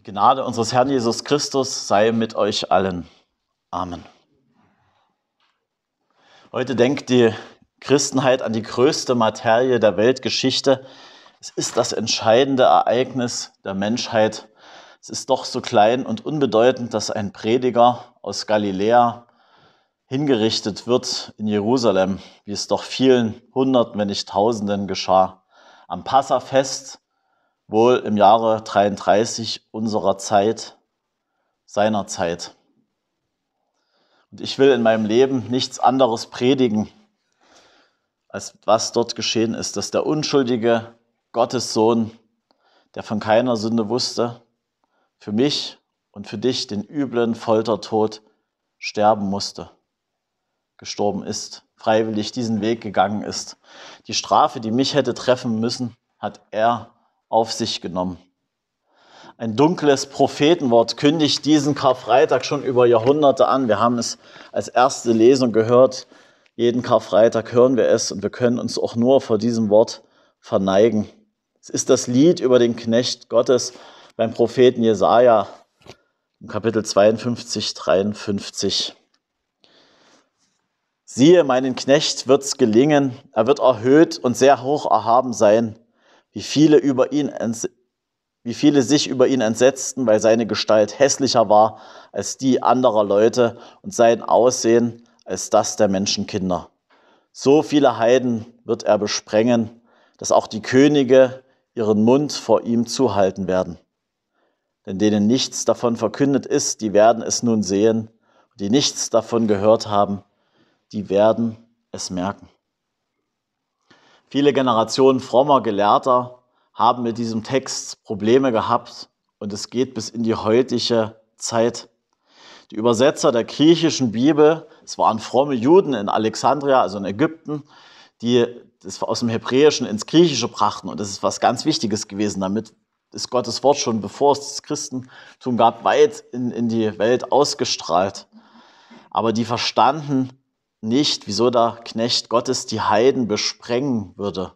Die Gnade unseres Herrn Jesus Christus sei mit euch allen. Amen. Heute denkt die Christenheit an die größte Materie der Weltgeschichte. Es ist das entscheidende Ereignis der Menschheit. Es ist doch so klein und unbedeutend, dass ein Prediger aus Galiläa hingerichtet wird in Jerusalem, wie es doch vielen Hunderten, wenn nicht Tausenden geschah. Am Passafest wohl im Jahre 33 unserer Zeit, seiner Zeit. Und ich will in meinem Leben nichts anderes predigen, als was dort geschehen ist, dass der unschuldige Gottessohn, der von keiner Sünde wusste, für mich und für dich den üblen Foltertod sterben musste, gestorben ist, freiwillig diesen Weg gegangen ist. Die Strafe, die mich hätte treffen müssen, hat er auf sich genommen. Ein dunkles Prophetenwort kündigt diesen Karfreitag schon über Jahrhunderte an. Wir haben es als erste Lesung gehört. Jeden Karfreitag hören wir es und wir können uns auch nur vor diesem Wort verneigen. Es ist das Lied über den Knecht Gottes beim Propheten Jesaja im Kapitel 52, 53. Siehe, meinen Knecht wird's gelingen, er wird erhöht und sehr hoch erhaben sein wie viele, über ihn wie viele sich über ihn entsetzten, weil seine Gestalt hässlicher war als die anderer Leute und sein Aussehen als das der Menschenkinder. So viele Heiden wird er besprengen, dass auch die Könige ihren Mund vor ihm zuhalten werden. Denn denen nichts davon verkündet ist, die werden es nun sehen, die nichts davon gehört haben, die werden es merken. Viele Generationen frommer Gelehrter haben mit diesem Text Probleme gehabt und es geht bis in die heutige Zeit. Die Übersetzer der griechischen Bibel, es waren fromme Juden in Alexandria, also in Ägypten, die das aus dem Hebräischen ins Griechische brachten. Und das ist was ganz Wichtiges gewesen. Damit ist Gottes Wort schon, bevor es das Christentum gab, weit in, in die Welt ausgestrahlt. Aber die verstanden nicht, wieso der Knecht Gottes die Heiden besprengen würde.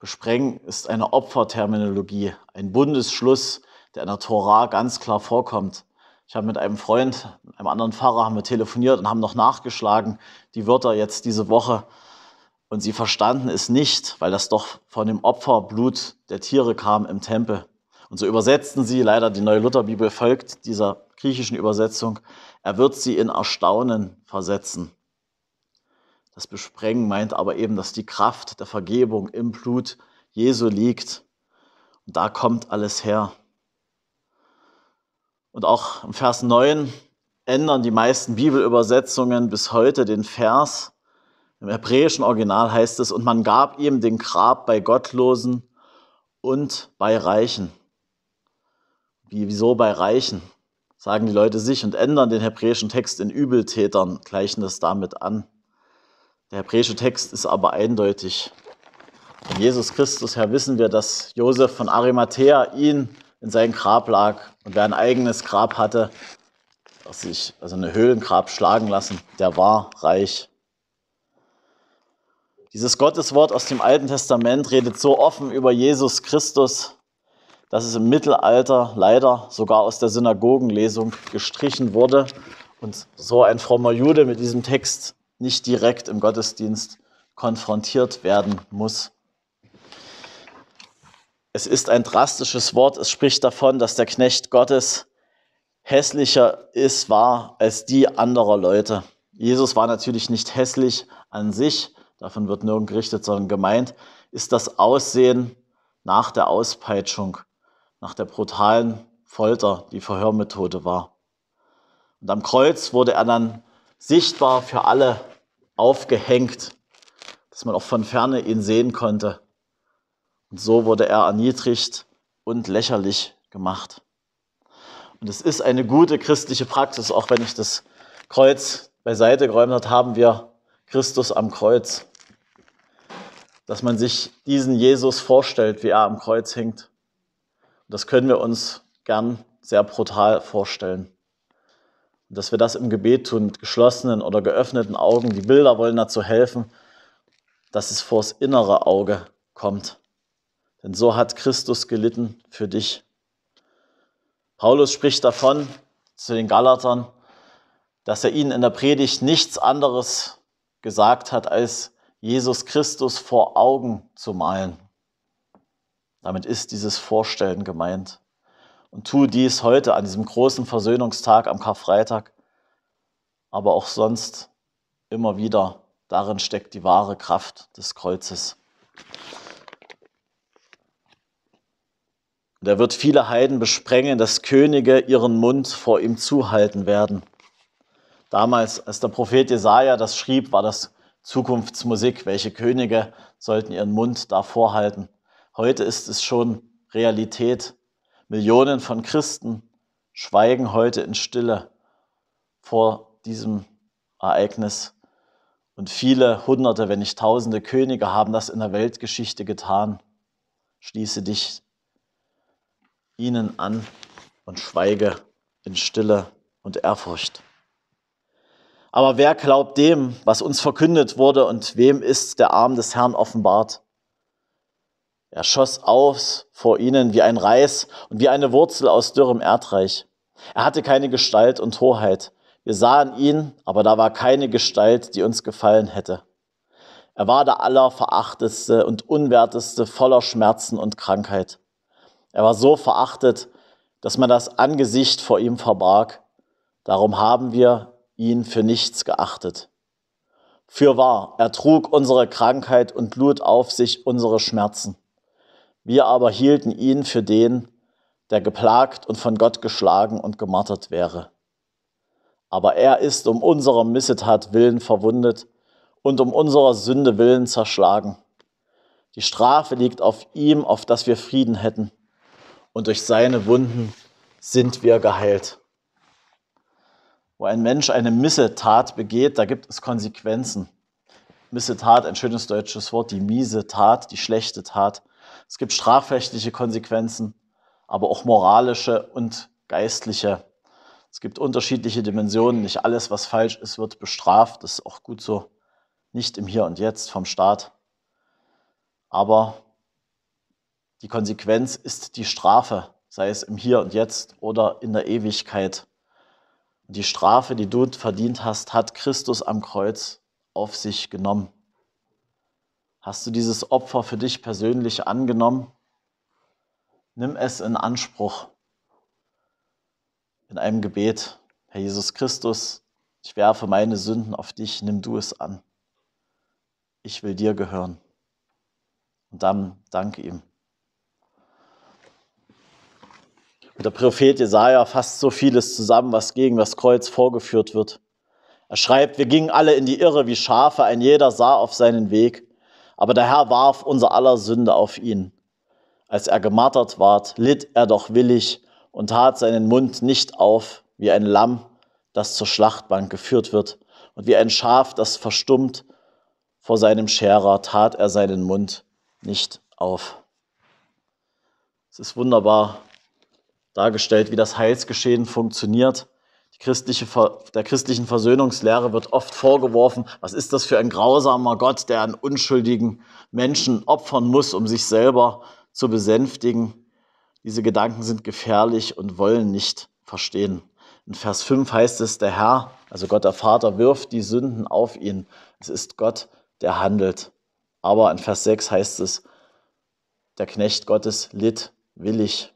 Besprengen ist eine Opferterminologie, ein Bundesschluss, der in der Tora ganz klar vorkommt. Ich habe mit einem Freund, einem anderen Pfarrer, haben wir telefoniert und haben noch nachgeschlagen, die Wörter jetzt diese Woche. Und sie verstanden es nicht, weil das doch von dem Opferblut der Tiere kam im Tempel. Und so übersetzten sie, leider die neue Lutherbibel folgt dieser griechischen Übersetzung, er wird sie in Erstaunen versetzen. Das Besprengen meint aber eben, dass die Kraft der Vergebung im Blut Jesu liegt. Und da kommt alles her. Und auch im Vers 9 ändern die meisten Bibelübersetzungen bis heute den Vers. Im hebräischen Original heißt es, und man gab ihm den Grab bei Gottlosen und bei Reichen. Wie, wieso bei Reichen? Sagen die Leute sich und ändern den hebräischen Text in Übeltätern, gleichen das damit an. Der hebräische Text ist aber eindeutig. Von Jesus Christus her wissen wir, dass Josef von Arimathea ihn in sein Grab lag und wer ein eigenes Grab hatte, sich also eine Höhlengrab schlagen lassen, der war reich. Dieses Gotteswort aus dem Alten Testament redet so offen über Jesus Christus, dass es im Mittelalter leider sogar aus der Synagogenlesung gestrichen wurde und so ein frommer Jude mit diesem Text nicht direkt im Gottesdienst konfrontiert werden muss. Es ist ein drastisches Wort. Es spricht davon, dass der Knecht Gottes hässlicher ist, war als die anderer Leute. Jesus war natürlich nicht hässlich an sich, davon wird nirgend gerichtet, sondern gemeint ist das Aussehen nach der Auspeitschung, nach der brutalen Folter, die Verhörmethode war. Und am Kreuz wurde er dann sichtbar für alle aufgehängt, dass man auch von ferne ihn sehen konnte. Und so wurde er erniedrigt und lächerlich gemacht. Und es ist eine gute christliche Praxis, auch wenn ich das Kreuz beiseite geräumt habe, haben wir Christus am Kreuz. Dass man sich diesen Jesus vorstellt, wie er am Kreuz hängt. Und das können wir uns gern sehr brutal vorstellen dass wir das im Gebet tun mit geschlossenen oder geöffneten Augen. Die Bilder wollen dazu helfen, dass es vors innere Auge kommt. Denn so hat Christus gelitten für dich. Paulus spricht davon zu den Galatern, dass er ihnen in der Predigt nichts anderes gesagt hat, als Jesus Christus vor Augen zu malen. Damit ist dieses Vorstellen gemeint und tue dies heute an diesem großen Versöhnungstag am Karfreitag, aber auch sonst immer wieder. Darin steckt die wahre Kraft des Kreuzes. Und er wird viele Heiden besprengen, dass Könige ihren Mund vor ihm zuhalten werden. Damals, als der Prophet Jesaja das schrieb, war das Zukunftsmusik. Welche Könige sollten ihren Mund davor halten? Heute ist es schon Realität. Millionen von Christen schweigen heute in Stille vor diesem Ereignis. Und viele Hunderte, wenn nicht Tausende Könige haben das in der Weltgeschichte getan. Schließe dich ihnen an und schweige in Stille und Ehrfurcht. Aber wer glaubt dem, was uns verkündet wurde und wem ist der Arm des Herrn offenbart? Er schoss aus vor ihnen wie ein Reis und wie eine Wurzel aus dürrem Erdreich. Er hatte keine Gestalt und Hoheit. Wir sahen ihn, aber da war keine Gestalt, die uns gefallen hätte. Er war der allerverachteste und unwerteste voller Schmerzen und Krankheit. Er war so verachtet, dass man das Angesicht vor ihm verbarg. Darum haben wir ihn für nichts geachtet. Für wahr, er trug unsere Krankheit und lud auf sich unsere Schmerzen. Wir aber hielten ihn für den, der geplagt und von Gott geschlagen und gemartert wäre. Aber er ist um unserer Missetat willen verwundet und um unserer Sünde willen zerschlagen. Die Strafe liegt auf ihm, auf das wir Frieden hätten. Und durch seine Wunden sind wir geheilt. Wo ein Mensch eine Missetat begeht, da gibt es Konsequenzen. Missetat, ein schönes deutsches Wort, die miese Tat, die schlechte Tat. Es gibt strafrechtliche Konsequenzen, aber auch moralische und geistliche. Es gibt unterschiedliche Dimensionen. Nicht alles, was falsch ist, wird bestraft. Das ist auch gut so. Nicht im Hier und Jetzt vom Staat. Aber die Konsequenz ist die Strafe, sei es im Hier und Jetzt oder in der Ewigkeit. die Strafe, die du verdient hast, hat Christus am Kreuz auf sich genommen. Hast du dieses Opfer für dich persönlich angenommen? Nimm es in Anspruch in einem Gebet. Herr Jesus Christus, ich werfe meine Sünden auf dich, nimm du es an. Ich will dir gehören. Und dann danke ihm. Und der Prophet Jesaja fasst so vieles zusammen, was gegen das Kreuz vorgeführt wird. Er schreibt, wir gingen alle in die Irre wie Schafe, ein jeder sah auf seinen Weg. Aber der Herr warf unser aller Sünde auf ihn. Als er gemartert ward, litt er doch willig und tat seinen Mund nicht auf, wie ein Lamm, das zur Schlachtbank geführt wird, und wie ein Schaf, das verstummt vor seinem Scherer, tat er seinen Mund nicht auf. Es ist wunderbar dargestellt, wie das Heilsgeschehen funktioniert. Christliche, der christlichen Versöhnungslehre wird oft vorgeworfen, was ist das für ein grausamer Gott, der einen unschuldigen Menschen opfern muss, um sich selber zu besänftigen. Diese Gedanken sind gefährlich und wollen nicht verstehen. In Vers 5 heißt es, der Herr, also Gott der Vater, wirft die Sünden auf ihn. Es ist Gott, der handelt. Aber in Vers 6 heißt es, der Knecht Gottes litt willig.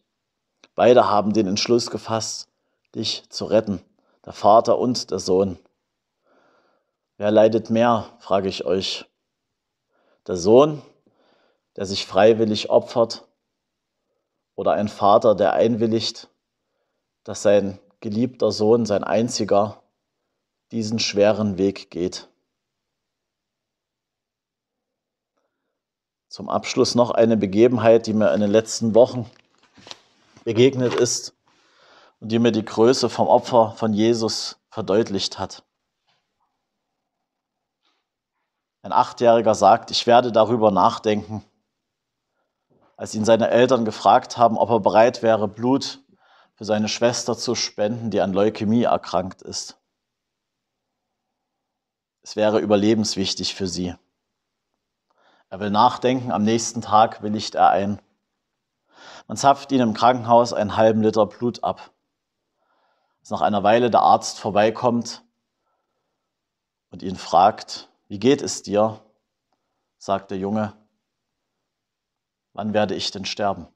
Beide haben den Entschluss gefasst, dich zu retten, der Vater und der Sohn. Wer leidet mehr, frage ich euch. Der Sohn, der sich freiwillig opfert, oder ein Vater, der einwilligt, dass sein geliebter Sohn, sein einziger, diesen schweren Weg geht. Zum Abschluss noch eine Begebenheit, die mir in den letzten Wochen begegnet ist und die mir die Größe vom Opfer von Jesus verdeutlicht hat. Ein Achtjähriger sagt, ich werde darüber nachdenken. Als ihn seine Eltern gefragt haben, ob er bereit wäre, Blut für seine Schwester zu spenden, die an Leukämie erkrankt ist. Es wäre überlebenswichtig für sie. Er will nachdenken, am nächsten Tag willigt er ein. Man zapft ihn im Krankenhaus einen halben Liter Blut ab dass nach einer Weile der Arzt vorbeikommt und ihn fragt, wie geht es dir? sagt der Junge, wann werde ich denn sterben?